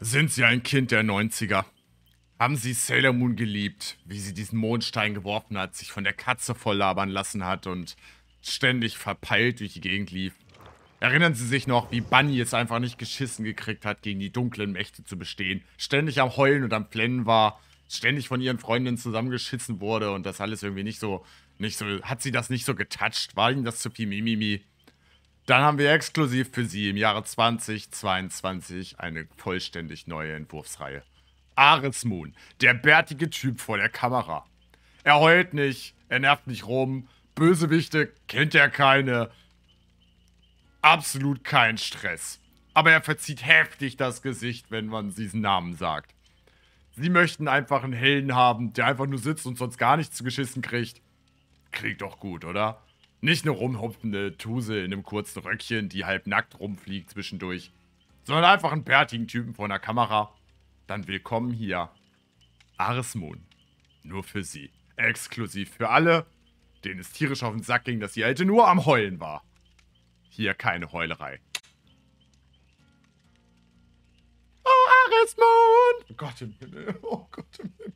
Sind Sie ein Kind der 90er? Haben Sie Sailor Moon geliebt, wie sie diesen Mondstein geworfen hat, sich von der Katze volllabern lassen hat und ständig verpeilt durch die Gegend lief? Erinnern Sie sich noch, wie Bunny es einfach nicht geschissen gekriegt hat, gegen die dunklen Mächte zu bestehen, ständig am Heulen und am Flennen war, ständig von ihren Freundinnen zusammengeschissen wurde und das alles irgendwie nicht so, nicht so, hat sie das nicht so getatscht? War ihnen das zu viel Mimimi? Dann haben wir exklusiv für Sie im Jahre 2022 eine vollständig neue Entwurfsreihe. Ares Moon, der bärtige Typ vor der Kamera. Er heult nicht, er nervt nicht rum, Bösewichte kennt er keine, absolut kein Stress. Aber er verzieht heftig das Gesicht, wenn man diesen Namen sagt. Sie möchten einfach einen Helden haben, der einfach nur sitzt und sonst gar nichts zu geschissen kriegt. Klingt doch gut, oder? Nicht eine rumhupfende Tuse in einem kurzen Röckchen, die halb nackt rumfliegt zwischendurch, sondern einfach einen bärtigen Typen vor einer Kamera. Dann willkommen hier. Ares Moon. Nur für Sie. Exklusiv für alle, denen es tierisch auf den Sack ging, dass die Alte nur am Heulen war. Hier keine Heulerei. Oh, Ares Moon! Oh Gott im Himmel. Oh Gott im Himmel.